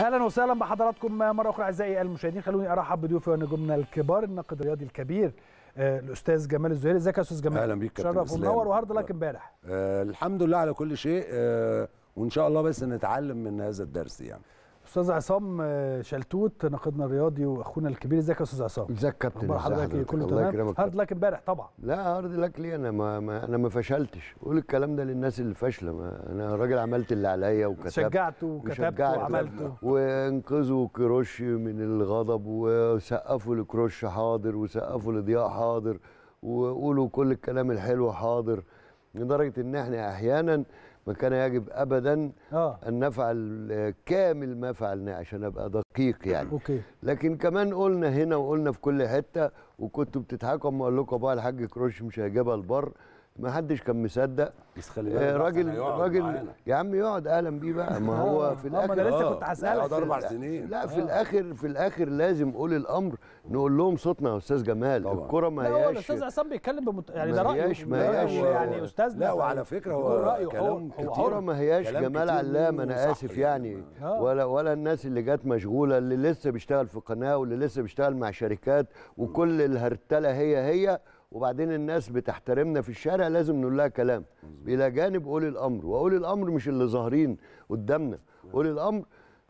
اهلا وسهلا بحضراتكم مره اخرى اعزائي المشاهدين خلوني ارحب بضيوفي ونجومنا الكبار الناقد الرياضي الكبير آه، الاستاذ جمال الزهيري ازيك يا استاذ جمال اهلا بيك شرف ومنور وهارد لك امبارح آه الحمد لله على كل شيء آه وان شاء الله بس نتعلم من هذا الدرس يعني استاذ عصام آه، شلتوت ناقدنا الرياضي واخونا الكبير ازيك يا استاذ عصام ازيك يا كابتن اخبار حضرتك كله تمام هارد لك امبارح طبعا لا هارد لك ليه انا ما, ما انا ما فشلتش قول الكلام ده للناس اللي فاشله انا راجل عملت اللي عليا وكتبت شجعت وكتبت وعملت وانقذوا كروش من الغضب وسقفوا لكروش حاضر وسقفوا لضياء حاضر وقولوا كل الكلام الحلو حاضر لدرجه ان احنا احيانا ما كان يجب ابدا آه. ان نفعل كامل ما فعلناه عشان ابقى دقيق يعني أوكي. لكن كمان قلنا هنا وقلنا في كل حته وكنتوا بتضحكوا اما اقول لكم بقى الحاج كروش مش هيجيبها البر ما حدش كان مصدق بس خلي بالك آه، راجل راجل يا عم يقعد اهلا بيه بقى ما هو آه، آه، في الاخر انا لسه كنت هسالك يقعد اربع سنين لا في الاخر في الاخر لازم اولي الامر نقول لهم صوتنا يا استاذ جمال الكره ما هياش لا هو الاستاذ عصام بيتكلم بمت... يعني ده رايه ما هياش يعني استاذنا لا وعلى فكره هو كلام الكره ما هياش جمال علام انا اسف يعني, يعني. ولا ولا الناس اللي جت مشغوله اللي لسه بيشتغل في قناه واللي لسه بيشتغل مع شركات وكل الهرتله هي هي وبعدين الناس بتحترمنا في الشارع لازم نقول لها كلام الى جانب اولي الامر واولي الامر مش اللي ظاهرين قدامنا اولي الامر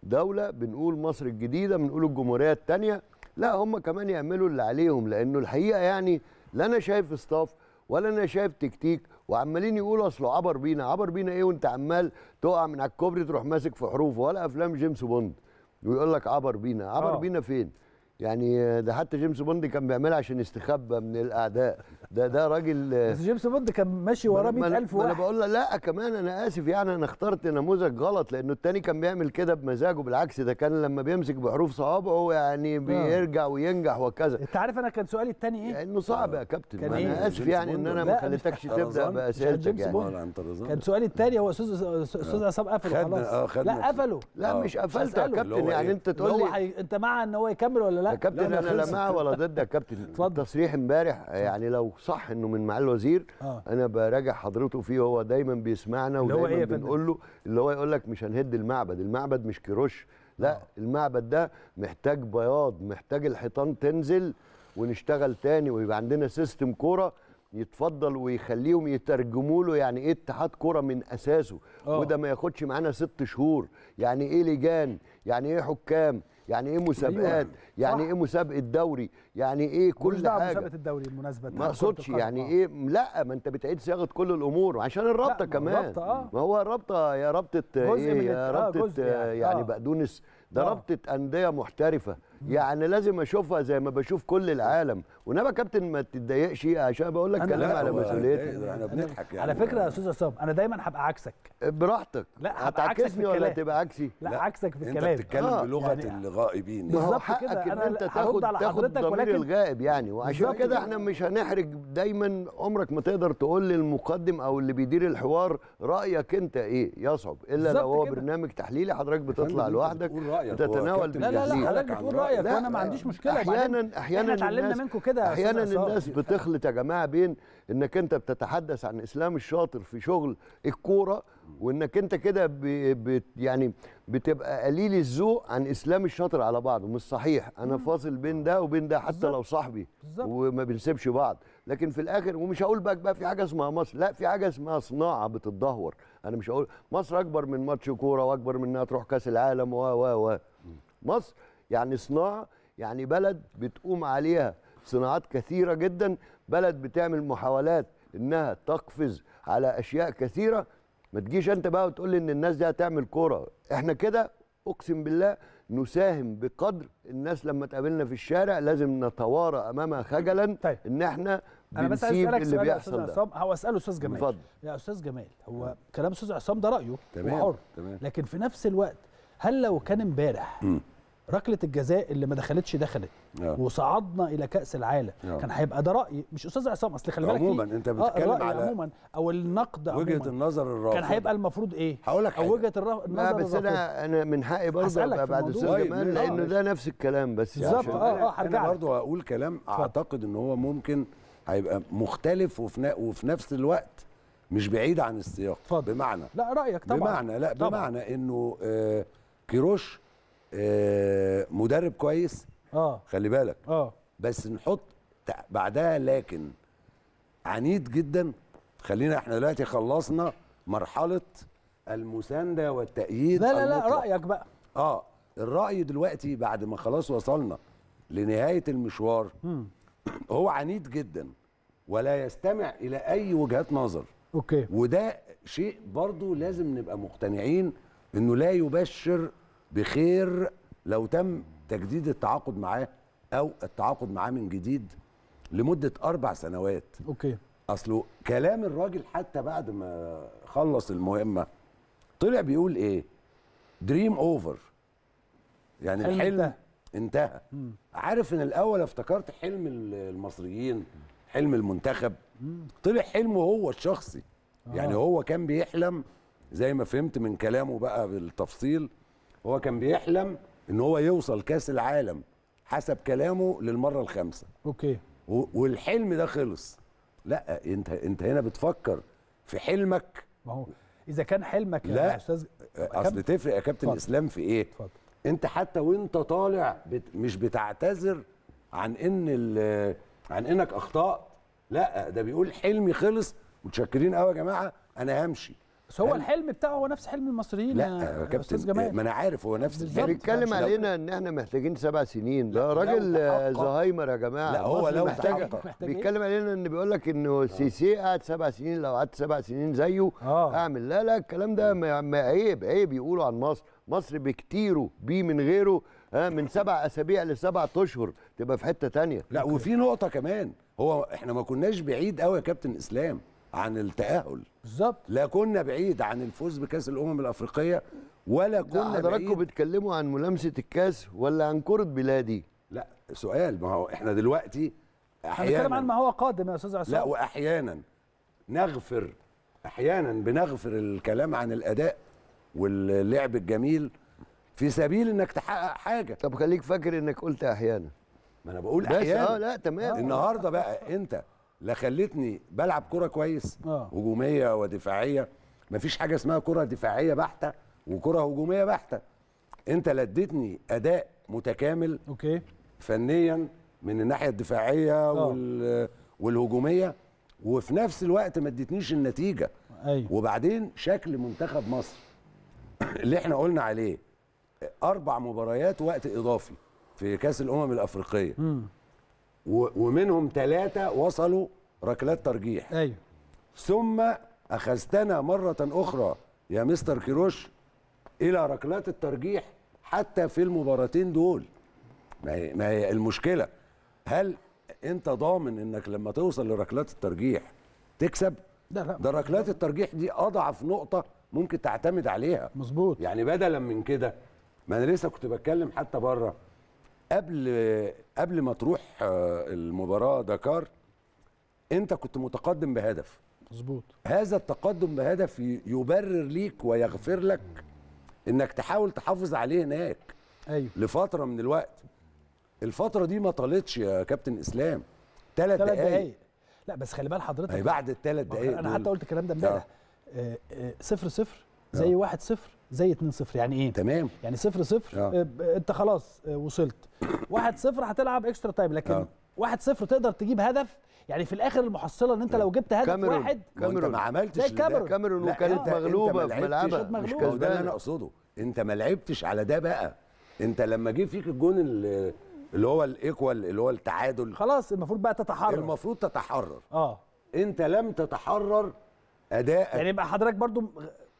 دوله بنقول مصر الجديده بنقول الجمهوريه الثانيه لا هم كمان يعملوا اللي عليهم لانه الحقيقه يعني لا انا شايف ستاف ولا انا شايف تكتيك وعمالين يقولوا اصله عبر بينا عبر بينا ايه وانت عمال تقع من على الكوبري تروح ماسك في حروف ولا افلام جيمس بوند ويقول لك عبر بينا عبر آه. بينا فين يعني ده حتى جيمس بوند كان بيعملها عشان يستخبى من الاعداء ده ده راجل بس جيمس بوند كان ماشي وراه 100000 واحد انا بقول لا كمان انا اسف يعني انا اخترت نموذج غلط لانه الثاني كان بيعمل كده بمزاجه بالعكس ده كان لما بيمسك بحروف صوابعه يعني آه. بيرجع وينجح وكذا انت عارف انا كان سؤالي الثاني ايه؟ لانه صعب يا آه. كابتن كان إيه؟ انا اسف يعني ان انا ما خليتكش آه، تبدا باسئلتك يعني كان سؤالي الثاني هو استاذ استاذ عصام قفله خلاص لا قفله لا مش قفلته يا كابتن يعني إيه؟ انت تقول لي انت مع ان هو يكمل ولا لا؟ يا كابتن انا لا مع ولا ضد يا كابتن تصريح امبارح يعني لو صح انه من معالي الوزير آه. انا براجع حضرته فيه هو دايما بيسمعنا ودايما إيه بنقول له اللي هو يقول لك مش هنهد المعبد المعبد مش كروش لا آه. المعبد ده محتاج بياض محتاج الحيطان تنزل ونشتغل تاني ويبقى عندنا سيستم كوره يتفضل ويخليهم يترجموا له يعني ايه اتحاد كوره من اساسه أوه. وده ما ياخدش معانا ست شهور يعني ايه لجان يعني ايه حكام يعني ايه مسابقات أيوة، يعني, إيه يعني ايه مسابقه دوري يعني ايه كل حاجه مسابقه الدوري بالمناسبه ما اقصدش يعني آه. ايه لا ما انت بتعيد صياغه كل الامور عشان الرابطه كمان آه. ما هو الرابطه يا رابطه ايه يا آه، رابطه يعني, يعني آه. بقدونس ده آه. رابطه انديه محترفه يعني لازم اشوفها زي ما بشوف كل العالم وانما كابتن ما تتضايقش إيه، عشان بقول لك كلام على مسؤوليتي إيه، احنا بنضحك يعني على فكره يا استاذ عصام انا دايما هبقى عكسك إيه، براحتك لا هتعكسني ولا تبقى عكسي لا, لا عكسك في الكلام انت بتتكلم آه بلغه يعني الغائبين بالظبط كده حقك انا انت تاخد تاخد ولكن الغائب يعني وعشان كده احنا مش هنحرج دايما عمرك ما تقدر تقول للمقدم او اللي بيدير الحوار رايك انت ايه يصعب الا لو هو برنامج تحليلي حضرتك بتطلع لوحدك بتتناول لا لا لا حضرتك بتقول رايك وانا ما عنديش مشكله احيانا احيانا اتعلمنا منكم كده احيانا الناس بتخلط يا جماعه بين انك انت بتتحدث عن اسلام الشاطر في شغل الكوره وانك انت كده بت يعني بتبقى قليل الذوق عن اسلام الشاطر على بعضه مش صحيح انا فاصل بين ده وبين ده حتى بالزبط. لو صاحبي بالزبط. وما بنسيبش بعض لكن في الاخر ومش هقول بقى بقى في حاجه اسمها مصر لا في حاجه اسمها صناعه بتتدهور انا مش هقول مصر اكبر من ماتش كوره واكبر من انها تروح كاس العالم و و و مصر يعني صناعه يعني بلد بتقوم عليها صناعات كثيره جدا بلد بتعمل محاولات انها تقفز على اشياء كثيره ما تجيش انت بقى وتقول لي ان الناس دي هتعمل كوره احنا كده اقسم بالله نساهم بقدر الناس لما تقابلنا في الشارع لازم نتوارى امامها خجلا طيب. ان احنا انا بس عايز اسالك سؤال يا استاذ عصام هو اساله استاذ جمال اتفضل يا استاذ جمال هو كلام استاذ عصام ده رايه تمام وحر تمام. لكن في نفس الوقت هل لو كان امبارح ركله الجزاء اللي ما دخلتش دخلت أوه. نعم. وصعدنا الى كاس العالم أوه. نعم. كان هيبقى ده رايي مش استاذ عصام اصل خلي بالك عموما انت آه، بتتكلم آه على عموما او النقد عموما وجهه النظر الرافضه كان هيبقى المفروض ايه هقول لك او وجهه الرافضه ما بس انا انا من حقي برضه ابقى بعد استاذ جمال لانه ده نفس الكلام بس بالظبط اه اه هرجع انا برضه هقول كلام اعتقد ان هو ممكن هيبقى مختلف وفي وفي نفس الوقت مش بعيد عن السياق فضل. بمعنى لا رايك طبعا بمعنى لا طبعا. بمعنى انه آه كيروش آه، مدرب كويس اه خلي بالك اه بس نحط بعدها لكن عنيد جدا خلينا احنا دلوقتي خلصنا مرحله المسانده والتأييد لا لا لا رأيك بقى اه الرأي دلوقتي بعد ما خلاص وصلنا لنهايه المشوار هو عنيد جدا ولا يستمع الى اي وجهات نظر اوكي وده شيء برضو لازم نبقى مقتنعين انه لا يبشر بخير لو تم تجديد التعاقد معاه او التعاقد معاه من جديد لمده اربع سنوات اوكي اصله كلام الراجل حتى بعد ما خلص المهمه طلع بيقول ايه دريم اوفر يعني الحلم انتهى مم. عارف ان الاول افتكرت حلم المصريين حلم المنتخب مم. طلع حلمه هو الشخصي يعني آه. يعني هو كان بيحلم زي ما فهمت من كلامه بقى بالتفصيل هو كان بيحلم ان هو يوصل كاس العالم حسب كلامه للمره الخامسه اوكي والحلم ده خلص لا انت انت هنا بتفكر في حلمك ما هو اذا كان حلمك لا يا استاذ اصل تفرق يا كابتن اسلام في ايه اتفضل. انت حتى وانت طالع بت مش بتعتذر عن ان عن انك اخطات لا ده بيقول حلمي خلص متشكرين قوي يا جماعه انا همشي بس هو الحلم بتاعه هو نفس حلم المصريين لا يا آه، كابتن آه، ما انا عارف هو نفس الحلم بيتكلم علينا ان احنا محتاجين سبع سنين ده راجل آه، زهايمر يا جماعه لا هو لو محتاج إيه؟ بيتكلم علينا ان بيقول لك انه سيسي قعد سبع سنين لو قعدت سبع سنين زيه آه. اعمل لا لا الكلام ده ما عيب عيب يقولوا عن مصر مصر بكتيره بيه من غيره من سبع اسابيع لسبع اشهر تبقى في حته ثانيه لا وفي نقطه كمان هو احنا ما كناش بعيد قوي يا كابتن اسلام عن التاهل بالظبط لا كنا بعيد عن الفوز بكاس الامم الافريقيه ولا كنا حضراتكم بتتكلموا عن ملامسه الكاس ولا عن كره بلادي لا سؤال ما هو احنا دلوقتي احيانا بنتكلم عن ما هو قادم يا استاذ عصام لا واحيانا نغفر احيانا بنغفر الكلام عن الاداء واللعب الجميل في سبيل انك تحقق حاجه طب خليك فاكر انك قلت احيانا ما انا بقول احيانا بس اه لا تمام النهارده بقى انت لا خلتني بلعب كرة كويس آه. هجومية ودفاعية مفيش حاجة اسمها كرة دفاعية بحتة وكرة هجومية بحتة انت لديتني اداء متكامل اوكي فنيا من الناحية الدفاعية آه. وال... والهجومية وفي نفس الوقت ما اديتنيش النتيجة أيوة. وبعدين شكل منتخب مصر اللي احنا قلنا عليه اربع مباريات وقت اضافي في كاس الامم الافريقيه مم. ومنهم ثلاثه وصلوا ركلات ترجيح ايوه ثم اخذتنا مره اخرى يا مستر كيروش الى ركلات الترجيح حتى في المباراتين دول ما هي, ما هي المشكله هل انت ضامن انك لما توصل لركلات الترجيح تكسب لا لا ده ركلات الترجيح دي اضعف نقطه ممكن تعتمد عليها مظبوط يعني بدلا من كده ما انا لسه كنت بتكلم حتى بره قبل قبل ما تروح آه، المباراه دكار انت كنت متقدم بهدف مظبوط هذا التقدم بهدف يبرر ليك ويغفر لك انك تحاول تحافظ عليه هناك ايوه لفتره من الوقت الفتره دي ما طالتش يا كابتن اسلام ثلاث دقائق. دقائق لا بس خلي بال حضرتك بعد الثلاث دقائق انا حتى قلت الكلام ده امبارح 0 آه. 0 آه، زي 1 0 زي 2 0 يعني ايه تمام يعني 0 0 آه. آه، انت خلاص آه، وصلت 1 0 هتلعب اكسترا تايم لكن آه. 1 0 تقدر تجيب هدف يعني في الاخر المحصله ان انت آه. لو جبت هدف كاميرون. واحد كاميرون انت ما عملتش كاميرون كاميرون وكانت مغلوبه في ملعبها مش كده ده اللي انا اقصده انت ما لعبتش على ده بقى انت لما جه فيك الجون اللي, اللي هو الايكوال اللي هو التعادل خلاص المفروض بقى تتحرر المفروض تتحرر اه انت لم تتحرر اداءك يعني يبقى حضرتك برضو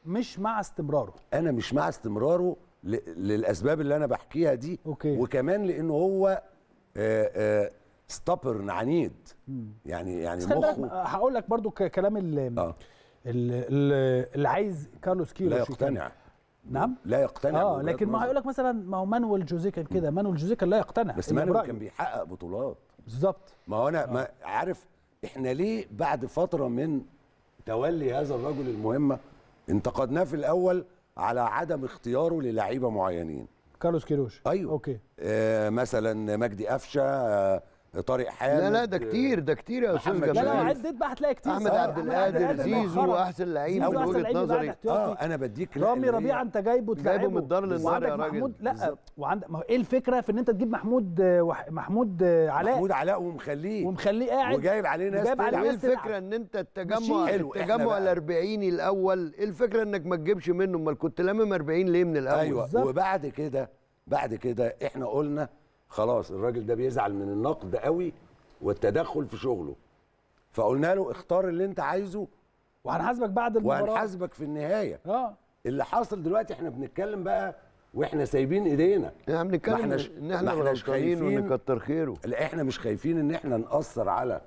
مش مع استمراره انا مش مع استمراره للاسباب اللي انا بحكيها دي أوكي. وكمان لانه هو ستوبرن عنيد يعني يعني مخه آه، هقول لك برضو كلام اللي, آه. اللي عايز كارلوس كيلو لا يقتنع نعم لا يقتنع اه لكن ما هيقول لك مثلا ما هو مانويل كان كده مانويل كان لا يقتنع بس مانويل كان بيحقق بطولات بالظبط ما هو انا آه. ما عارف احنا ليه بعد فتره من تولي هذا الرجل المهمه انتقدناه في الاول على عدم اختياره للعيبه معينين كارلوس كيروش ايوه اوكي آه مثلا مجدي قفشه آه طارق حامد لا لا ده كتير ده كتير يا استاذ جمال لا لو عديت بقى هتلاقي كتير احمد آه، عبد القادر زيزو احسن لعيب من وجهه نظري اه انا بديك رامي ربيعه انت جايبه جايبه من الدار للنار يا راجل لا وعندك ما ايه الفكره في ان انت تجيب محمود محمود علاء محمود علاء ومخليه ومخليه قاعد وجايب عليه ناس جايب عليه ايه الفكره ان انت التجمع التجمع الاربعيني الاول ايه الفكره انك ما تجيبش منه امال كنت لامم 40 ليه من الاول ايوه وبعد كده بعد كده احنا قلنا خلاص الراجل ده بيزعل من النقد قوي والتدخل في شغله فقلنا له اختار اللي انت عايزه وهنحاسبك بعد المباراه وهنحاسبك في النهايه اه اللي حاصل دلوقتي احنا بنتكلم بقى واحنا سايبين ايدينا احنا بنتكلم ان احنا, احنا مش خايفين ونكتر خيره لا احنا مش خايفين ان احنا ناثر على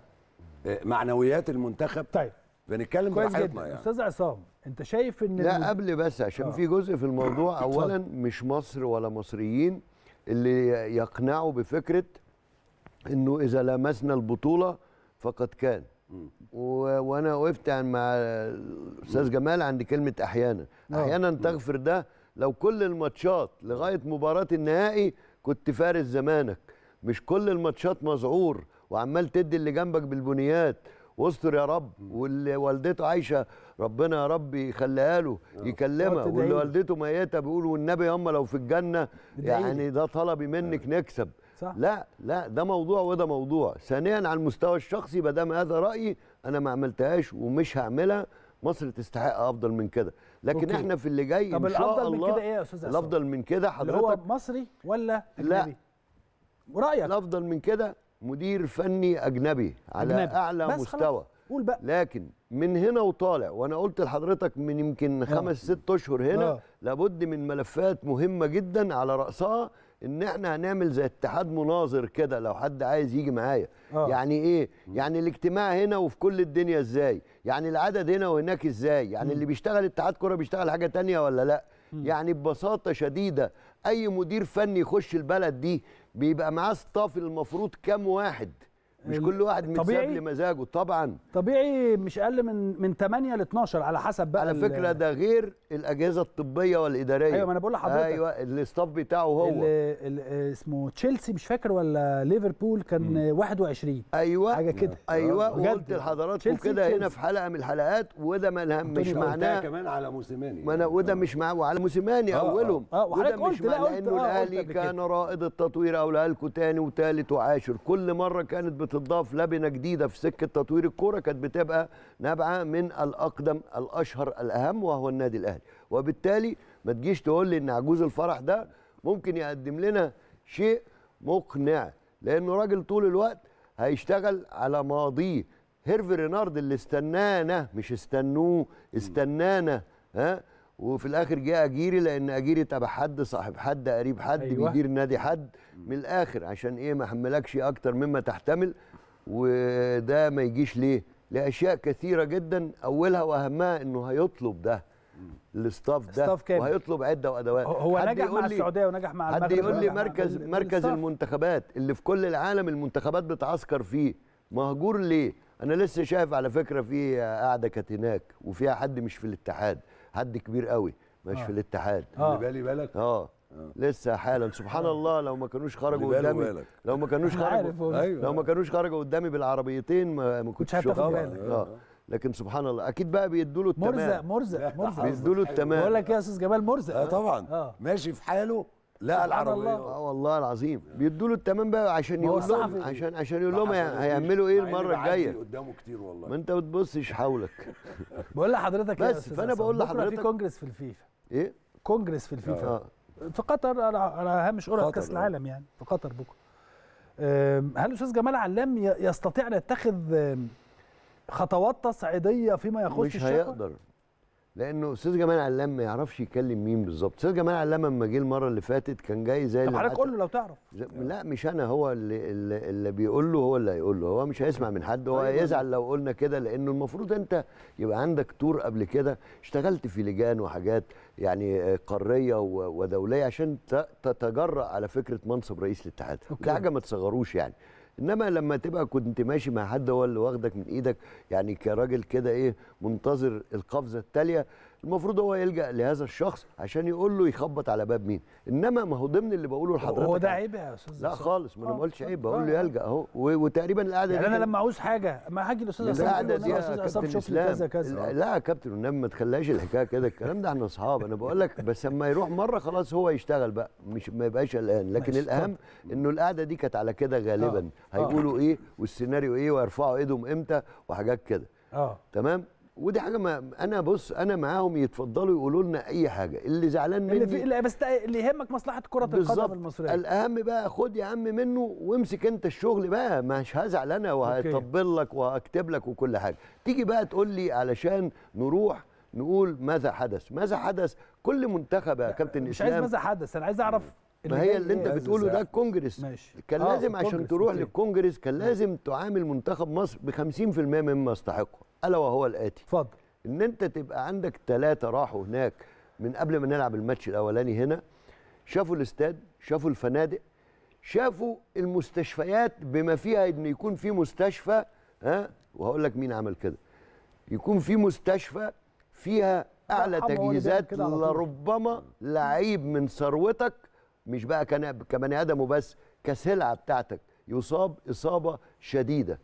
آه، معنويات المنتخب طيب بنتكلم كويس يعني. استاذ عصام انت شايف ان لا قبل بس عشان آه. في جزء في الموضوع اولا مش مصر ولا مصريين اللي يقنعه بفكره انه اذا لمسنا البطوله فقد كان و... وانا وقفت يعني مع الاستاذ جمال عند كلمه احيانا آه. احيانا تغفر ده لو كل الماتشات لغايه مباراه النهائي كنت فارس زمانك مش كل الماتشات مذعور وعمال تدي اللي جنبك بالبنيات واستر يا رب واللي والدته عايشه ربنا يا رب يخليها له آه. يكلمها واللي والدته ميته بيقول والنبي اما لو في الجنه يعني ده طلبي منك آه. نكسب صح. لا لا ده موضوع وده موضوع ثانيا على المستوى الشخصي ما دام هذا رايي انا ما عملتهاش ومش هعملها مصر تستحق افضل من كده لكن أوكي. احنا في اللي جاي طب ان شاء الافضل الله من كده ايه يا استاذ الافضل من كده حضرتك اللي هو مصري ولا اجنبي لا ورايك الافضل من كده مدير فني اجنبي على أجنبي. اعلى مستوى قول بقى لكن من هنا وطالع وانا قلت لحضرتك من يمكن آه. خمس ست اشهر هنا آه. لابد من ملفات مهمه جدا على راسها ان احنا هنعمل زي اتحاد مناظر كده لو حد عايز يجي معايا آه. يعني ايه يعني الاجتماع هنا وفي كل الدنيا ازاي يعني العدد هنا وهناك ازاي يعني م. اللي بيشتغل اتحاد كره بيشتغل حاجه تانية ولا لا م. يعني ببساطه شديده اي مدير فني يخش البلد دي بيبقى معاه ستاف المفروض كام واحد مش كل واحد متساب لمزاجه طبعا طبيعي مش اقل من من 8 ل 12 على حسب بقى على فكره ده غير الاجهزه الطبيه والاداريه ايوه ما انا بقول لحضرتك ايوه الاستاف بتاعه هو اللي اللي اسمه تشيلسي مش فاكر ولا ليفربول كان مم. 21 ايوه حاجه كده ايوه وقلت لحضراتكم كده هنا في حلقه من الحلقات وده ما مش معناه كمان على موسيماني ما انا وده مش مع وعلى موسيماني آه, آه. اولهم آه. وحضرتك قلت لا قلت لانه آه، الاهلي كان رائد التطوير او لكم تاني وثالث وعاشر كل مره كانت بتضاف لبنه جديده في سكه تطوير الكوره كانت بتبقى نابعه من الاقدم الاشهر الاهم وهو النادي الاهلي وبالتالي ما تجيش تقول لي ان عجوز الفرح ده ممكن يقدم لنا شيء مقنع لانه راجل طول الوقت هيشتغل على ماضيه هيرفي رينارد اللي استنانا مش استنوه استنانا ها وفي الاخر جه اجيري لان اجيري تبع حد صاحب حد قريب حد أيوة. بيدير نادي حد من الاخر عشان ايه ما احملكش اكتر مما تحتمل وده ما يجيش ليه لاشياء كثيره جدا اولها واهمها انه هيطلب ده الاستاف ده كامل. وهيطلب عده وادوات هو نجح مع السعوديه ونجح مع المغرب حد يقول لي مركز مركز المنتخبات اللي في كل العالم المنتخبات بتعسكر فيه مهجور ليه انا لسه شايف على فكره في قاعده كانت هناك وفيها حد مش في الاتحاد حد كبير قوي مش آه. في الاتحاد آه. اللي بالي بالك اه لسه حالا سبحان آه. الله لو ما كانوش خرجوا قدامي لو ما كانوش خرجوا أيوة. لو ما كانوش خرجوا قدامي بالعربيتين ما كنتش هتاخد بالك آه. اه لكن سبحان الله اكيد بقى بيدوا له التمام مرزق مرزق مرزق بيدوا له التمام بقول لك إيه يا استاذ جمال مرزق اه طبعا آه. ماشي في حاله لا العربيه اه والله العظيم بيدوا له التمام بقى عشان يقول لهم عشان عشان يقول لهم هيعملوا ايه المره الجايه قدامه كتير والله ما انت ما بتبصش حولك بقول لحضرتك بس فانا بقول لحضرتك في كونجرس في الفيفا ايه كونجرس في الفيفا في قطر على هامش قرعه كاس آه. العالم يعني في قطر بكره هل الاستاذ جمال علام يستطيع ان يتخذ خطوات تصعيديه فيما يخص مش مش هيقدر لانه استاذ جمال علام ما يعرفش يكلم مين بالظبط استاذ جمال علام لما جه المره اللي فاتت كان جاي زي طب حضرتك قول له لو تعرف لا مش انا هو اللي اللي بيقول له هو اللي هيقول له هو مش هيسمع من حد هو طيب، هيزعل لو قلنا كده لانه المفروض انت يبقى عندك تور قبل كده اشتغلت في لجان وحاجات يعني آه، قاريه ودوليه عشان تتجرأ على فكره منصب رئيس الاتحاد حاجه ما تصغروش يعني انما لما تبقى كنت ماشي مع حد هو اللي واخدك من ايدك يعني كراجل كده ايه منتظر القفزه التاليه المفروض هو يلجا لهذا الشخص عشان يقول له يخبط على باب مين انما ما هو ضمن اللي بقوله لحضرتك هو ده عيب يا استاذ لا خالص ما انا ما قلتش اه، عيب اه، بقول له اه. يلجا اهو وتقريبا القعده يعني دي انا لما عاوز حاجه ما هاجي الاستاذ عصام القعده دي يا كابتن لي كذا لا يا كابتن والنبي ما تخليهاش الحكايه كده الكلام ده احنا اصحاب انا بقول لك بس اما يروح مره خلاص هو يشتغل بقى مش ما يبقاش قلقان لكن الاهم انه القعده دي كانت على كده غالبا هيقولوا ايه والسيناريو ايه ويرفعوا ايدهم امتى وحاجات كده اه تمام ودي حاجه ما انا بص انا معاهم يتفضلوا يقولوا لنا اي حاجه اللي زعلان مني اللي في اللي بس اللي يهمك مصلحه كره القدم المصريه الاهم بقى خد يا عم منه وامسك انت الشغل بقى مش هزعل انا وهطبل لك وهكتب لك وكل حاجه تيجي بقى تقول لي علشان نروح نقول ماذا حدث ماذا حدث كل منتخب يا كابتن مش اسلام مش عايز ماذا حدث انا عايز اعرف ما هي اللي انت إيه. بتقوله ده الكونجرس ماشي. كان آه لازم عشان تروح للكونجرس كان لازم تعامل منتخب مصر ب 50% مما يستحقه الا وهو الاتي اتفضل ان انت تبقى عندك ثلاثه راحوا هناك من قبل ما نلعب الماتش الاولاني هنا شافوا الاستاد شافوا الفنادق شافوا المستشفيات بما فيها ان يكون في مستشفى ها وهقول لك مين عمل كده يكون في مستشفى فيها اعلى تجهيزات لربما لعيب من ثروتك مش بقى كبني ادم وبس كسلعه بتاعتك يصاب اصابه شديده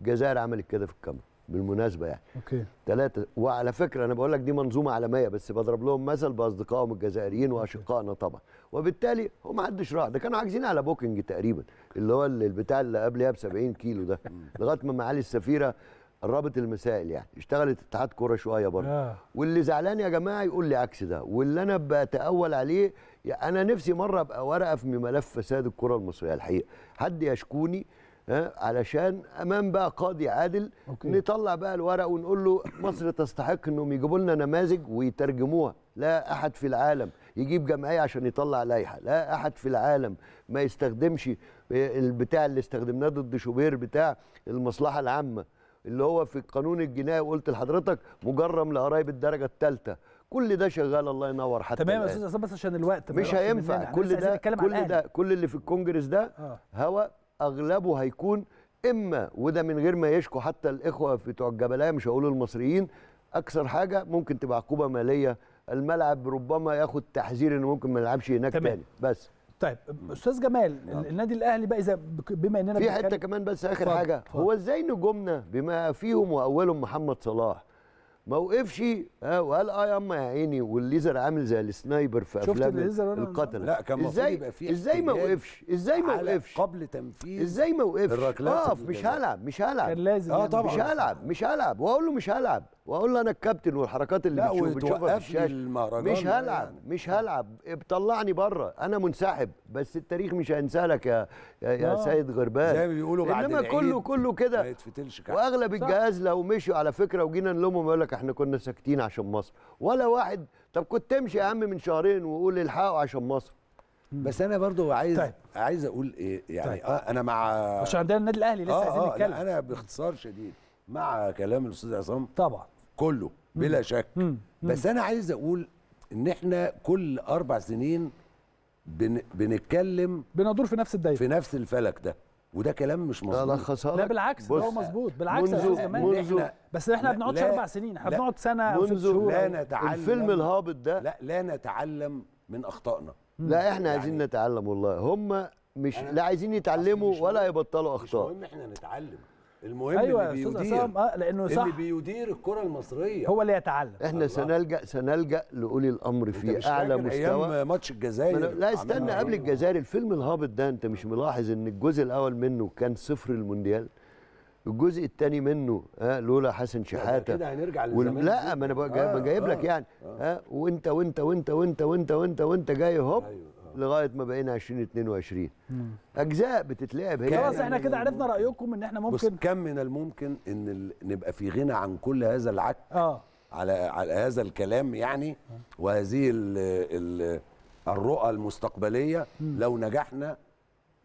الجزائر آه. عملت كده في الكاميرون بالمناسبه يعني اوكي ثلاثه وعلى فكره انا بقول لك دي منظومه عالميه بس بضرب لهم مثل باصدقائهم الجزائريين واشقائنا طبعا وبالتالي هو ما حدش راح ده كانوا عاجزين على بوكينج تقريبا اللي هو البتاع اللي قبلها ب 70 كيلو ده لغايه ما معالي السفيره قربت المسائل يعني اشتغلت اتحاد كوره شويه برضه آه. واللي زعلان يا جماعه يقول لي عكس ده واللي انا بتاول عليه يعني انا نفسي مره ابقى ورقه في ملف فساد الكره المصريه الحقيقه حد يشكوني علشان امام بقى قاضي عادل أوكي. نطلع بقى الورق ونقول له مصر تستحق انهم يجيبوا لنا نماذج ويترجموها لا احد في العالم يجيب جمعيه عشان يطلع لائحه لا احد في العالم ما يستخدمش آه، البتاع اللي استخدمناه ضد شوبير بتاع المصلحه العامه اللي هو في القانون الجنائي قلت لحضرتك مجرم لقرايب الدرجه الثالثه كل ده شغال الله ينور حتى تمام يا استاذ بس عشان الوقت مش هينفع كل ده كل ده كل اللي في الكونجرس ده آه. هوا اغلبه هيكون اما وده من غير ما يشكو حتى الاخوه بتوع الجبلايه مش هقول المصريين اكثر حاجه ممكن تبقى عقوبه ماليه الملعب ربما ياخد تحذير انه ممكن ما يلعبش هناك تاني بس طيب استاذ جمال آه. النادي الاهلي بقى اذا بما اننا في حته كمان بس اخر فضل. حاجه فضل. هو ازاي نجومنا بما فيهم واولهم محمد صلاح ما وقفش وقال اه ياما يا عيني والليزر عامل زي السنايبر في افلام القتله لا كان ازاي يبقى فيه ازاي ما وقفش ازاي ما وقفش قبل تنفيذ ازاي ما وقفش اقف آه، مش هلعب مش هلعب كان لازم اه طبعا مش هلعب مش هلعب واقول له مش هلعب واقول له انا الكابتن والحركات اللي بتشوف بتشوفها في الشاشه المهرجان مش هلعب يعني. مش هلعب طلعني بره انا منسحب بس التاريخ مش هينسى لك يا يا, يا آه. سيد غربان زي ما بيقولوا بعد انما كله كله كده ما يتفتلش واغلب الجهاز لو مشوا على فكره وجينا نلومهم يقول لك احنا كنا ساكتين عشان مصر ولا واحد طب كنت تمشي يا عم من شهرين وقول الحقوا عشان مصر بس انا برضو عايز طيب. عايز اقول ايه يعني طيب. آه انا مع مش عندنا النادي الاهلي لسه آه عايزين آه، نتكلم آه انا باختصار شديد مع كلام الاستاذ عصام طبعا كله بلا شك بس انا عايز اقول ان احنا كل اربع سنين بن... بنتكلم بندور في نفس الدايره في نفس الفلك ده وده كلام مش مظبوط لا لا لا بالعكس ده هو مظبوط بالعكس منذ كمان منذ احنا بس احنا ما بنقعدش اربع سنين احنا بنقعد سنه او ست شهور لا نتعلم الفيلم الهابط ده لا لا نتعلم من اخطائنا لا احنا يعني عايزين نتعلم والله هم مش لا عايزين يتعلموا ولا يبطلوا اخطاء مش مهم احنا نتعلم المهم أيوة اللي بيدير أه لانه صح اللي بيدير الكره المصريه هو اللي يتعلم احنا الله. سنلجا سنلجا لاولي الامر في اعلى مستوى أيام ماتش الجزائر لا استنى قبل إيه؟ الجزائر الفيلم الهابط ده انت مش ملاحظ ان الجزء الاول منه كان صفر المونديال الجزء الثاني منه ها آه، لولا حسن شحاته كده هنرجع للزمان لا آه، ما انا جايب آه لك يعني ها آه. وانت وانت وانت وانت وانت وانت وانت جاي هوب أيوة. لغايه ما بقينا 2022 اجزاء بتتلعب هي خلاص احنا كده عرفنا رايكم ان احنا ممكن بس كم من الممكن ان ال... نبقى في غنى عن كل هذا العك اه على على هذا الكلام يعني وهذه ال... ال... الرؤى المستقبليه لو نجحنا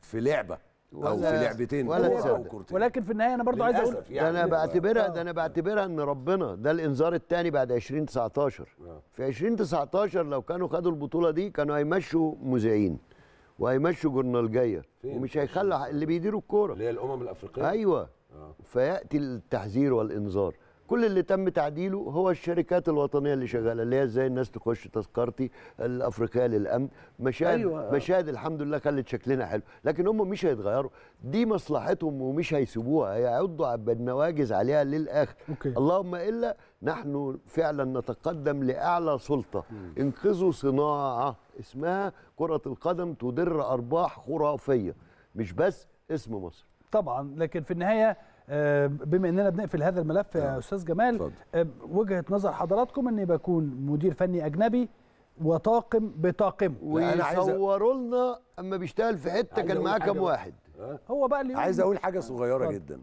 في لعبه او في لعبتين ولا كرتين. ولكن في النهايه انا برضو عايز اقول يعني ده انا يعني. بعتبرها آه. ده انا بعتبرها ان ربنا ده الانذار الثاني بعد 2019 آه. في 2019 لو كانوا خدوا البطوله دي كانوا هيمشوا مذيعين وهيمشوا جورنالجيه ومش هيخلوا اللي بيديروا الكوره اللي هي الامم الافريقيه ايوه آه. فياتي التحذير والانذار كل اللي تم تعديله هو الشركات الوطنيه اللي شغاله اللي هي ازاي الناس تخش تذكرتي الافريقيه للامن مشاهد أيوة. مشاهد الحمد لله خلت شكلنا حلو لكن هم مش هيتغيروا دي مصلحتهم ومش هيسيبوها هيعضوا بالنواجز عليها للاخر أوكي. اللهم الا نحن فعلا نتقدم لاعلى سلطه م. انقذوا صناعه اسمها كره القدم تدر ارباح خرافيه مش بس اسم مصر طبعا لكن في النهايه آه، بما اننا بنقفل هذا الملف يا نعم. استاذ جمال آه، وجهه نظر حضراتكم ان يكون مدير فني اجنبي وطاقم بطاقمه يعني ويصوروا لنا اما بيشتغل في حته كان معاه كام واحد هو بقى اللي عايز اقول حاجه صغيره فضل. جدا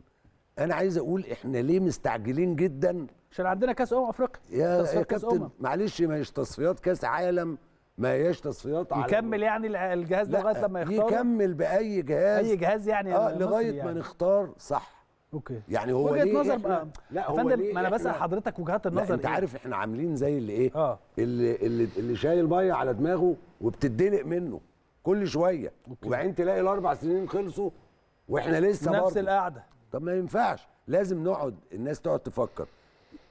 انا عايز اقول احنا ليه مستعجلين جدا عشان عندنا كاس امم افريقيا يا, كابتن أمم. معلش ما هيش تصفيات كاس عالم ما هياش تصفيات على يكمل يعني الجهاز ده لغايه لما يختار يكمل باي جهاز اي جهاز يعني اه لغايه يعني. ما نختار صح اوكي يعني هو وجهه نظر بقى لا هو فندم ما انا بسال حضرتك وجهات النظر لا انت إيه؟ عارف احنا عاملين زي اللي ايه آه. اللي اللي, اللي شايل ميه على دماغه وبتدلق منه كل شويه أوكي. وبعدين تلاقي الاربع سنين خلصوا واحنا لسه نفس برضه. القعده طب ما ينفعش لازم نقعد الناس تقعد تفكر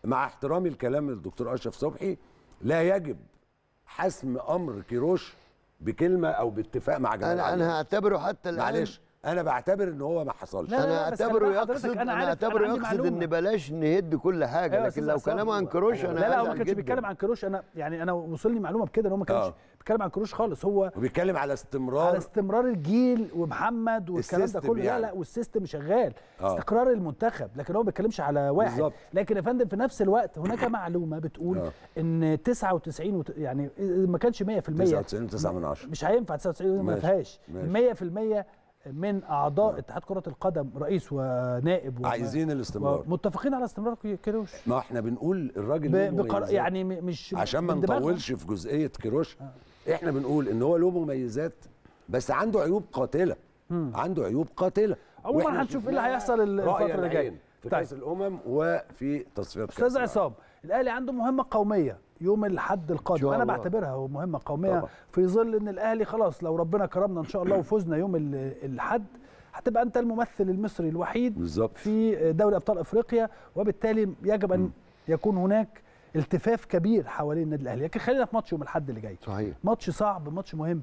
مع احترامي الكلام للدكتور اشرف صبحي لا يجب حسم امر كيروش بكلمه او باتفاق مع جمال انا انا هعتبره حتى الان معلش انا بعتبر ان هو ما حصلش لا لا انا اعتبره يقصد انا اعتبره يقصد ان بلاش نهد كل حاجه أيوة لكن لو كلامه عن كروش انا لا لا هو ما كانش بيتكلم عن كروش انا يعني انا وصلني معلومه بكده ان هو ما كانش آه. بيتكلم عن كروش خالص هو بيتكلم على استمرار على استمرار الجيل ومحمد والكلام ده كله يعني. لا لا يعني. والسيستم شغال أوه. استقرار المنتخب لكن هو ما بيتكلمش على واحد بالزبط. لكن يا فندم في نفس الوقت هناك معلومه بتقول أوه. ان 99 وت... يعني ما كانش 100% 99 من 10 مش هينفع 99 ما فيهاش 100% من اعضاء نعم. اتحاد كره القدم رئيس ونائب و... عايزين الاستمرار متفقين على استمرار كيروش ما احنا بنقول الراجل ب... بقر... يعني مش عشان ما نطولش في جزئيه كيروش آه. احنا بنقول ان هو له مميزات بس عنده عيوب قاتله مم. عنده عيوب قاتله عموما هنشوف ايه اللي هيحصل الفتره اللي جايه في طيب. كاس الامم وفي تصفيات كاس استاذ عصام الاهلي عنده مهمه قوميه يوم الاحد القادم انا بعتبرها مهمه قوميه طبعا. في ظل ان الاهلي خلاص لو ربنا كرمنا ان شاء الله وفزنا يوم الاحد هتبقى انت الممثل المصري الوحيد بالزبط. في دوري ابطال افريقيا وبالتالي يجب ان يكون هناك التفاف كبير حوالين النادي الاهلي لكن خلينا في ماتش يوم الاحد اللي جاي صحيح ماتش صعب ماتش مهم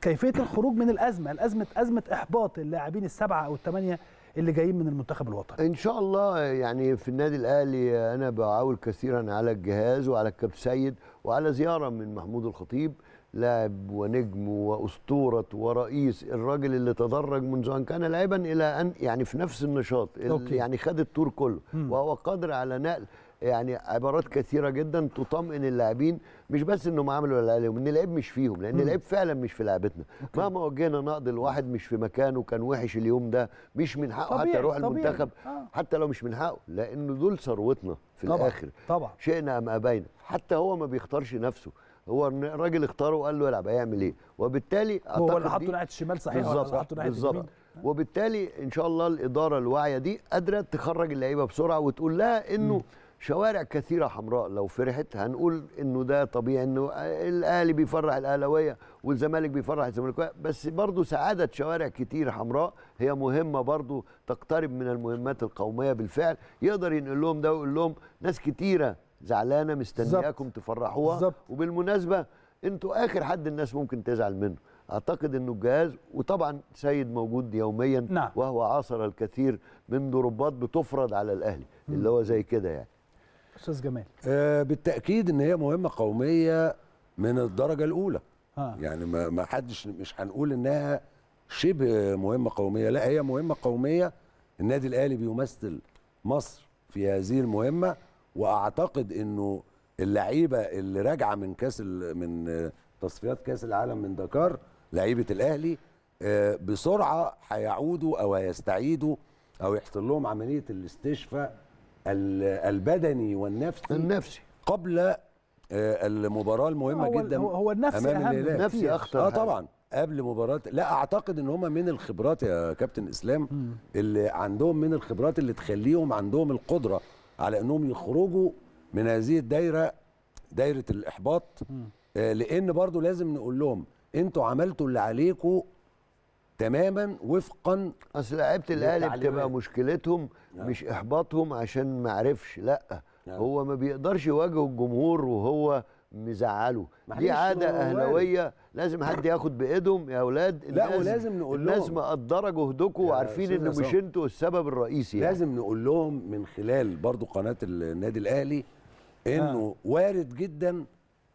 كيفيه الخروج من الازمه الازمه ازمه احباط اللاعبين السبعه او الثمانيه اللي جايين من المنتخب الوطني ان شاء الله يعني في النادي الاهلي انا بعول كثيرا على الجهاز وعلى الكابتن سيد وعلى زياره من محمود الخطيب لاعب ونجم واسطوره ورئيس الراجل اللي تدرج منذ ان كان لاعبا الى ان يعني في نفس النشاط أوكي. يعني خد التور كله وهو قادر على نقل يعني عبارات كثيره جدا تطمئن اللاعبين مش بس انهم عملوا الاهلي عليهم ان اللعيب مش فيهم لان اللعيب فعلا مش في لعبتنا مهما وجهنا نقد الواحد مش في مكانه كان وحش اليوم ده مش من حقه حتى يروح المنتخب آه. حتى لو مش من حقه لانه دول ثروتنا في طبعًا الاخر طبعا شئنا ام ابينا حتى هو ما بيختارش نفسه هو الراجل اختاره وقال له العب هيعمل ايه وبالتالي هو اللي حطه ناحيه الشمال صحيح ولا حطه ناحيه اليمين آه. وبالتالي ان شاء الله الاداره الواعيه دي قادره تخرج اللعيبه بسرعه وتقول لها انه م. شوارع كثيره حمراء لو فرحت هنقول انه ده طبيعي انه الاهلي بيفرح الاهلاويه والزمالك بيفرح الزمالكاويه بس برضه سعاده شوارع كتير حمراء هي مهمه برضه تقترب من المهمات القوميه بالفعل يقدر ينقل لهم ده ويقول لهم ناس كتيره زعلانه مستنياكم تفرحوها زبط. وبالمناسبه انتوا اخر حد الناس ممكن تزعل منه اعتقد انه الجهاز وطبعا سيد موجود يوميا نعم. وهو عاصر الكثير من ضربات بتفرض على الاهلي اللي هو زي كده يعني استاذ جمال آه، بالتاكيد ان هي مهمه قوميه من الدرجه الاولى آه. يعني ما حدش مش هنقول انها شبه مهمه قوميه لا هي مهمه قوميه النادي الاهلي بيمثل مصر في هذه المهمه واعتقد انه اللعيبه اللي راجعه من كاس من آه، تصفيات كاس العالم من دكار لعيبه الاهلي آه، بسرعه هيعودوا او هيستعيدوا او يحصل لهم عمليه الاستشفاء البدني والنفسي النفسي قبل آه، المباراه المهمه هو جدا هو النفسي امام أهم الهلال النفسي اخطر اه طبعا قبل مباراه لا اعتقد ان هم من الخبرات يا كابتن اسلام اللي عندهم من الخبرات اللي تخليهم عندهم القدره على انهم يخرجوا من هذه الدايره دايره الاحباط آه، لان برضو لازم نقول لهم انتوا عملتوا اللي عليكم تماما وفقا اصل لعيبه الاهلي بتبقى مشكلتهم نعم. مش احباطهم عشان ما عرفش لا نعم. هو ما بيقدرش يواجه الجمهور وهو مزعله دي عاده اهلاويه لازم حد ياخد بايدهم يا اولاد لا ولازم نقول لهم الناس مقدره جهدكم وعارفين ان مش انتوا السبب الرئيسي يعني. لازم نقول لهم من خلال برضو قناه النادي الاهلي انه آه. وارد جدا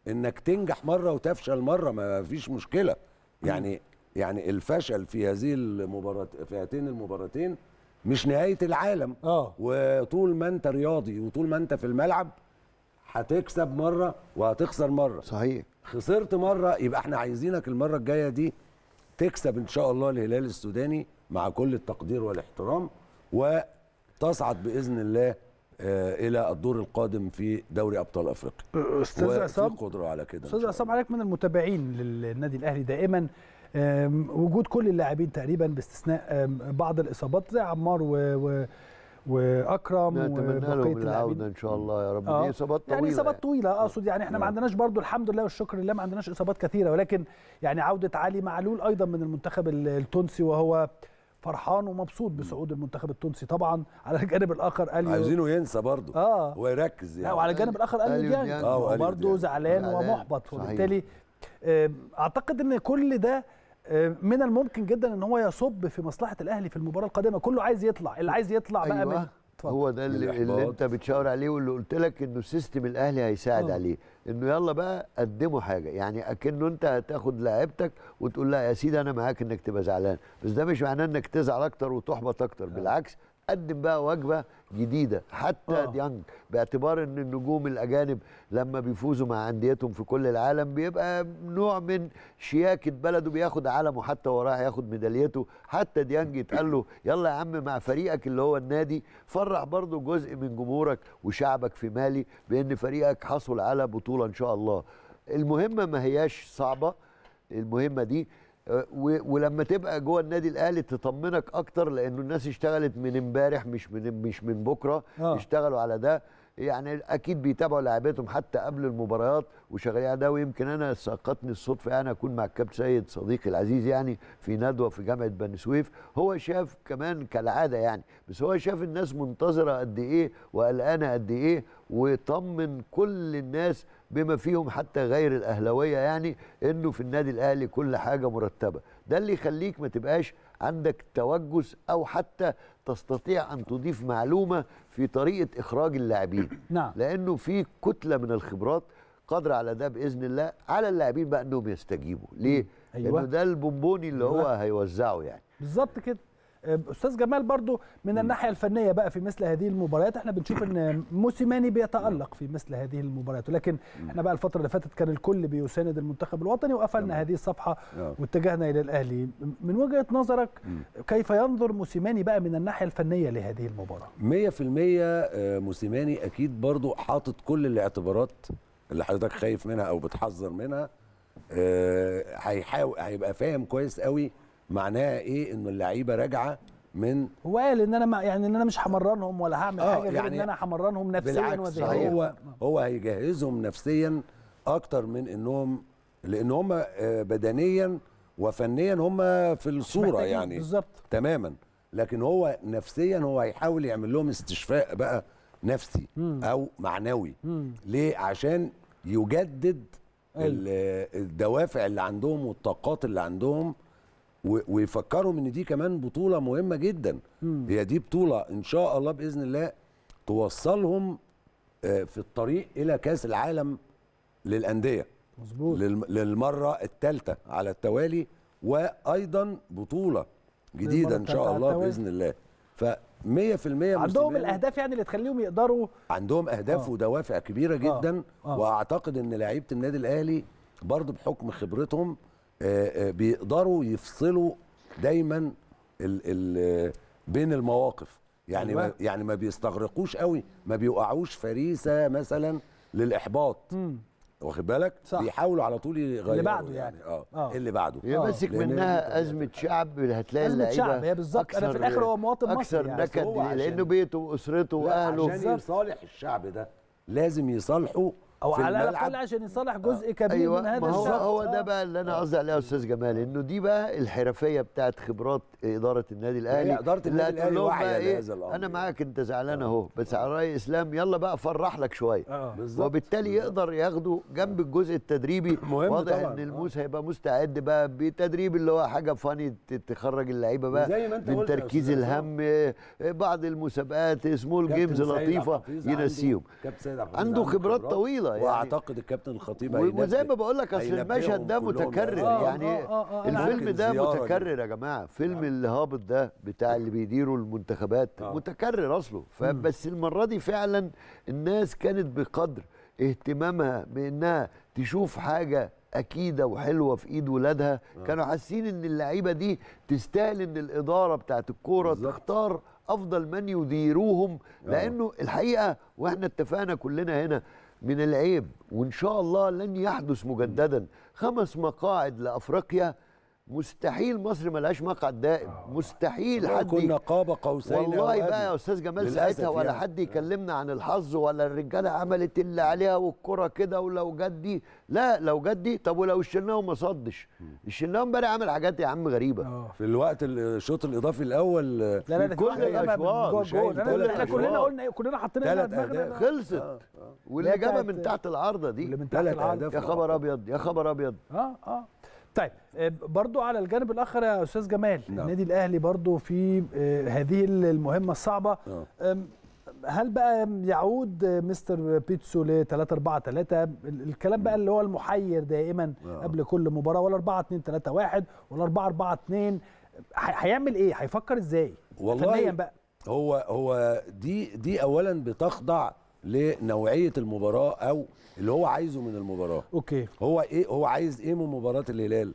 انك تنجح مره وتفشل مره ما فيش مشكله يعني يعني الفشل في هذه المباراه في هاتين المباراتين مش نهايه العالم اه وطول ما انت رياضي وطول ما انت في الملعب هتكسب مره وهتخسر مره صحيح خسرت مره يبقى احنا عايزينك المره الجايه دي تكسب ان شاء الله الهلال السوداني مع كل التقدير والاحترام وتصعد باذن الله آه، الى الدور القادم في دوري ابطال افريقيا استاذ عصام قدره على كده استاذ عصام عليك من المتابعين للنادي الاهلي دائما وجود كل اللاعبين تقريبا باستثناء بعض الاصابات زي عمار و, و واكرم نتمنى العوده ان شاء الله يا رب آه. دي اصابات يعني طويله يعني اصابات طويله اقصد يعني احنا آه. ما عندناش برضو الحمد لله والشكر لله ما عندناش اصابات كثيره ولكن يعني عوده علي معلول ايضا من المنتخب التونسي وهو فرحان ومبسوط بصعود المنتخب التونسي طبعا على الجانب الاخر اليو عايزينه ينسى برضه اه ويركز يعني لا وعلى الجانب الاخر اليو ديانج آه، برضه زعلان ومحبط وبالتالي اعتقد ان كل ده من الممكن جدا ان هو يصب في مصلحه الاهلي في المباراه القادمه كله عايز يطلع اللي أيوة. عايز يطلع أيوة. بقى من أيوة. طبعا. هو ده اللي, اللي انت بتشاور عليه واللي قلت لك انه سيستم الاهلي هيساعد أوه. عليه انه يلا بقى قدموا حاجه يعني اكنه انت هتاخد لعيبتك وتقول لها يا سيدي انا معاك انك تبقى زعلان بس ده مش معناه انك تزعل اكتر وتحبط اكتر أوه. بالعكس قدم بقى وجبه جديده حتى آه. ديانج باعتبار ان النجوم الاجانب لما بيفوزوا مع انديتهم في كل العالم بيبقى نوع من شياكه بلده بياخد علمه حتى وراه ياخد ميداليته حتى ديانج يتقال له يلا يا عم مع فريقك اللي هو النادي فرح برضه جزء من جمهورك وشعبك في مالي بان فريقك حصل على بطوله ان شاء الله المهمه ما هياش صعبه المهمه دي ولما تبقى جوه النادي الاهلي تطمنك اكتر لانه الناس اشتغلت من امبارح مش من مش من بكره آه. اشتغلوا على ده يعني اكيد بيتابعوا لاعبتهم حتى قبل المباريات وشغالين يعني ده ويمكن انا سقطني الصدفه يعني اكون مع الكابتن سيد صديقي العزيز يعني في ندوه في جامعه بني سويف هو شاف كمان كالعاده يعني بس هو شاف الناس منتظره قد ايه وقلقانه قد ايه وطمن كل الناس بما فيهم حتى غير الاهلاويه يعني انه في النادي الاهلي كل حاجه مرتبه ده اللي يخليك ما تبقاش عندك توجس او حتى تستطيع ان تضيف معلومه في طريقه اخراج اللاعبين نعم لانه في كتله من الخبرات قادره على ده باذن الله على اللاعبين بقى انهم يستجيبوا ليه؟ أيوة. لانه ده البونبوني اللي أيوة. هو هيوزعه يعني بالظبط كده استاذ جمال برضو من الناحيه الفنيه بقى في مثل هذه المباريات احنا بنشوف ان موسيماني بيتالق في مثل هذه المباريات ولكن احنا بقى الفتره اللي فاتت كان الكل بيساند المنتخب الوطني وقفلنا هذه الصفحه آه. واتجهنا الى الاهلي من وجهه نظرك كيف ينظر موسيماني بقى من الناحيه الفنيه لهذه المباراه 100% آه، موسيماني اكيد برضو حاطط كل الاعتبارات اللي حضرتك خايف منها او بتحذر منها آه، هيحاول هيبقى فاهم كويس قوي معناها ايه انه اللعيبه راجعه من هو قال ان انا ما يعني ان انا مش همرنهم ولا هعمل آه حاجه غير يعني ان انا همرنهم نفسيا وذهنيا هو هو هيجهزهم نفسيا اكتر من انهم لان هم آه، بدنيا وفنيا هم في الصوره يعني بالظبط تماما لكن هو نفسيا هو هيحاول يعمل لهم استشفاء بقى نفسي مم. او معنوي مم. ليه عشان يجدد أيوه. الدوافع اللي عندهم والطاقات اللي عندهم ويفكرهم ان دي كمان بطوله مهمه جدا هي دي بطوله ان شاء الله باذن الله توصلهم آه، في الطريق الى كاس العالم للانديه مظبوط للمره الثالثه على التوالي وايضا بطوله جديده ان شاء الله باذن الله ف 100% عندهم الاهداف يعني اللي تخليهم يقدروا عندهم اهداف آه. ودوافع كبيره آه. جدا آه. آه. واعتقد ان لعيبه النادي الاهلي برضو بحكم خبرتهم آه، آه، بيقدروا يفصلوا دايما الـ الـ آه، بين المواقف يعني ما أيوة. يعني ما بيستغرقوش قوي ما بيوقعوش فريسه مثلا للاحباط مم. واخد بالك صح. بيحاولوا على طول يغيروا اللي بعده يعني, يعني. اه, اللي بعده يا ماسك منها ازمه شعب هتلاقي اللعيبه ازمه شعب هي بالظبط انا في الاخر هو مواطن مصري اكثر يعني. نكد يعني لانه بيته واسرته واهله عشان يصالح الشعب ده لازم يصالحه او على الاقل عشان يصلح آه، جزء كبير أيوة من هذا ما هو الشرط. هو ده بقى اللي انا آه. قصدي عليه يا استاذ جمال انه دي بقى الحرفيه بتاعت خبرات اداره النادي الاهلي اداره النادي الاهلي واعيه لهذا إيه، الامر انا يعني. معاك انت زعلان آه. اهو بس على راي اسلام يلا بقى فرح لك شويه آه. وبالتالي يقدر ياخده جنب الجزء التدريبي مهم واضح طبعا. ان الموس هيبقى مستعد بقى بتدريب اللي هو حاجه فاني تخرج اللعيبه بقى زي ما انت من تركيز الهم بعض المسابقات سمول جيمز لطيفه ينسيهم عنده خبرات طويله يعني واعتقد الكابتن الخطيب وزي ما بقول لك اصل المشهد ده يعني. متكرر آه يعني آه آه, آه. الفيلم ده متكرر يا جماعه فيلم آه. الهابط ده بتاع اللي بيديروا المنتخبات آه. متكرر اصله فبس المره دي فعلا الناس كانت بقدر اهتمامها بانها تشوف حاجه اكيده وحلوه في ايد ولادها كانوا حاسين ان اللعيبه دي تستاهل ان الاداره بتاعت الكوره تختار افضل من يديروهم لانه الحقيقه واحنا اتفقنا كلنا هنا من العيب وإن شاء الله لن يحدث مجددا خمس مقاعد لأفريقيا مستحيل مصر ملهاش مقعد دائم آه. مستحيل حد كنا قاب قوسين والله بقى يا استاذ جمال ساعتها ولا يعني. حد آه. يكلمنا عن الحظ ولا الرجاله عملت اللي عليها والكره كده ولو جت دي لا لو جت دي طب ولو الشناوي ما صدش الشناوي امبارح عمل حاجات يا عم غريبه أوه. في الوقت الشوط الاضافي الاول آه، لا لا ده كل الاشواط احنا كلنا قلنا إيه؟ كلنا حطينا دماغنا خلصت والاجابه من تحت العارضه دي اللي من تحت العارضه يا خبر ابيض يا خبر ابيض اه اه طيب آه، برضو على الجانب الاخر يا استاذ جمال نعم. النادي الاهلي برضو في آه، هذه المهمه الصعبه نعم. هل بقى يعود مستر بيتسو ل 3 4 3 الكلام بقى نعم. اللي هو المحير دائما نعم. قبل كل مباراه ولا 4 2 3 1 ولا 4 4 2 هيعمل ايه هيفكر ازاي والله فنيا بقى هو هو دي دي اولا بتخضع لنوعيه المباراه او اللي هو عايزه من المباراه اوكي هو ايه هو عايز ايه من مباراه الهلال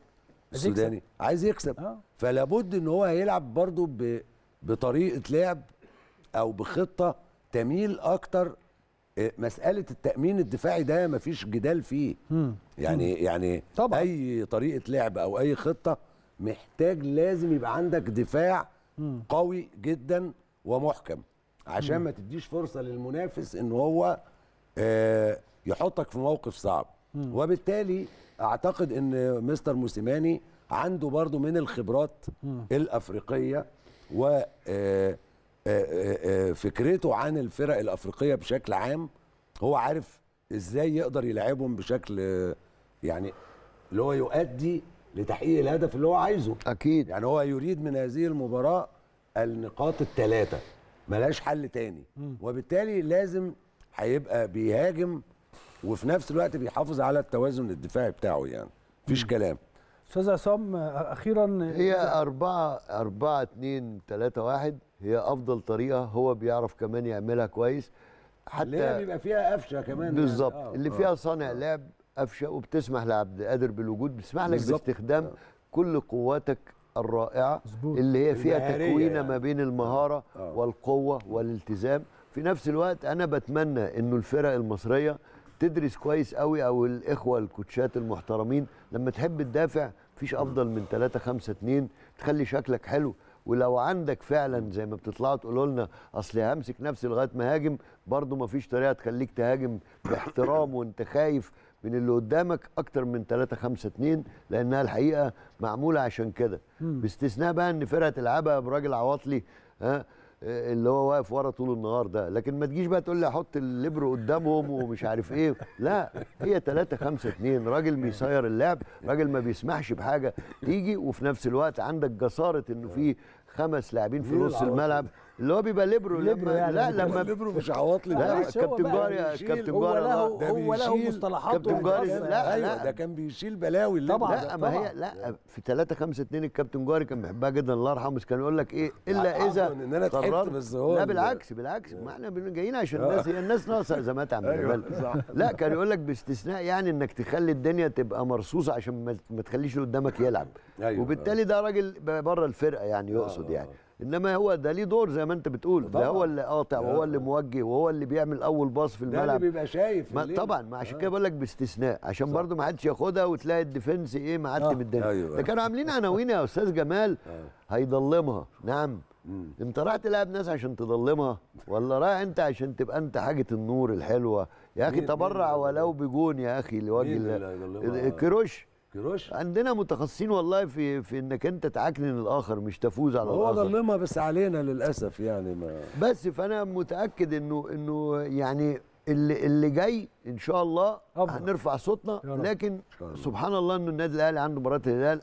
السوداني يكسب. عايز يكسب آه. فلا بد ان هو هيلعب برضه ب... بطريقه لعب او بخطه تميل اكتر آه، مساله التامين الدفاعي ده مفيش جدال فيه مم. يعني مم. يعني طبعا. اي طريقه لعب او اي خطه محتاج لازم يبقى عندك دفاع مم. قوي جدا ومحكم عشان ما تديش فرصه للمنافس ان هو آه، يحطك في موقف صعب وبالتالي اعتقد ان مستر موسيماني عنده برضو من الخبرات الافريقيه و آه، آه، فكرته عن الفرق الافريقيه بشكل عام هو عارف ازاي يقدر يلعبهم بشكل يعني اللي هو يؤدي لتحقيق الهدف اللي هو عايزه اكيد يعني هو يريد من هذه المباراه النقاط الثلاثه ملاش حل تاني وبالتالي لازم هيبقى بيهاجم وفي نفس الوقت بيحافظ على التوازن الدفاعي بتاعه يعني مفيش كلام استاذ عصام اخيرا هي 4 4 2 3 1 هي افضل طريقه هو بيعرف كمان يعملها كويس حتى اللي بيبقى فيها قفشه كمان يعني. بالظبط يعني. اللي فيها آه. صانع آه. لعب قفشه وبتسمح لعبد القادر بالوجود بتسمح لك باستخدام كل قواتك الرائعه مزبوط. اللي هي فيها تكوينه يعني. ما بين المهاره آه. آه. والقوه والالتزام في نفس الوقت انا بتمنى انه الفرق المصريه تدرس كويس قوي او الاخوه الكوتشات المحترمين لما تحب تدافع مفيش افضل من 3 5 2 تخلي شكلك حلو ولو عندك فعلا زي ما بتطلعوا تقولوا لنا اصل همسك نفسي لغايه ما هاجم برضه مفيش طريقه تخليك تهاجم باحترام وانت خايف من اللي قدامك اكتر من 3 5 2 لانها الحقيقه معموله عشان كده باستثناء بقى ان فرقه تلعبها براجل عواطلي ها اللي هو واقف ورا طول النهار ده لكن ما تجيش بقى تقول لي احط الليبرو قدامهم ومش عارف ايه لا هي 3 5 2 راجل بيسير اللعب راجل ما بيسمحش بحاجه تيجي وفي نفس الوقت عندك جساره انه في خمس لاعبين في نص الملعب اللي هو بيبقى ليبرو لما يعني لا لما ليبرو مش عواطلي لا كابتن جاري كابتن جاري هو له هو له مصطلحات كابتن جاري لا ايوه ده كان بيشيل بلاوي طبعا لا ما هي لا في 3 5 2 الكابتن جاري كان بيحبها جدا الله يرحمه بس كان يقول لك ايه الا اذا ان انا اتحرمت بس هو لا بالعكس بالعكس ما احنا جايين عشان آه. الناس هي الناس ناقصه ازمات يا عم أيوة، لا كان يقول لك باستثناء يعني انك تخلي الدنيا تبقى مرصوصه عشان ما تخليش اللي قدامك يلعب أيوة، وبالتالي أيوة. ده راجل بره الفرقه يعني يقصد آه، آه، يعني انما هو ده ليه دور زي ما انت بتقول ده هو اللي قاطع وهو اللي موجه وهو اللي بيعمل اول باص في الملعب ده اللي بيبقى شايف ما طبعا ما عشان كده آه. بقول لك باستثناء عشان برضه ما حدش ياخدها وتلاقي الديفنس ايه معدي آه. من الدنيا أيوة. ده كانوا عاملين عناوين يا استاذ جمال آه. هيضلمها نعم مم. انت رايح تلعب ناس عشان تضلمها ولا رايح انت عشان تبقى انت حاجه النور الحلوه يا اخي تبرع ولو بجون يا اخي لوجه الله كروش كروش عندنا متخصصين والله في في انك انت تعكنن الاخر مش تفوز على هو ظلمها بس علينا للاسف يعني ما بس فانا متاكد انه انه يعني اللي اللي جاي ان شاء الله أبنى. هنرفع صوتنا لكن الله. سبحان الله انه النادي الاهلي عنده مباراه الهلال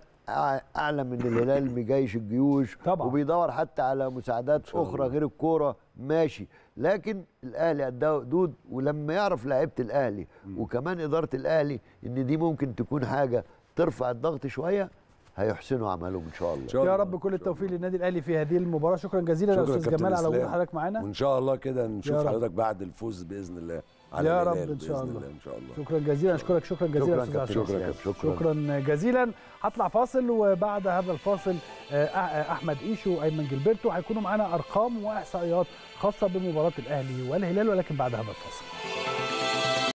اعلى من الهلال مجيش الجيوش طبعا وبيدور حتى على مساعدات اخرى غير الكوره ماشي لكن الاهلي قد دود ولما يعرف لعيبه الاهلي وكمان اداره الاهلي ان دي ممكن تكون حاجه ترفع الضغط شويه هيحسنوا عملهم ان شاء الله يا رب كل التوفيق للنادي الاهلي في هذه المباراه شكرا جزيلا يا استاذ جمال على وجود حضرتك معانا وان شاء الله كده نشوف حضرتك بعد الفوز باذن الله على يا رب ان شاء الله. الله ان شاء الله شكرا جزيلا اشكرك شكرا جزيلا شكرا استاذ شكرا, شكرا, شكرا جزيلا هطلع فاصل وبعد هذا الفاصل آه، آه، احمد ايشو وايمن جلبرتو هيكونوا معانا ارقام واحصائيات خاصه بمباراه الاهلي والهلال ولكن بعد هذا الفاصل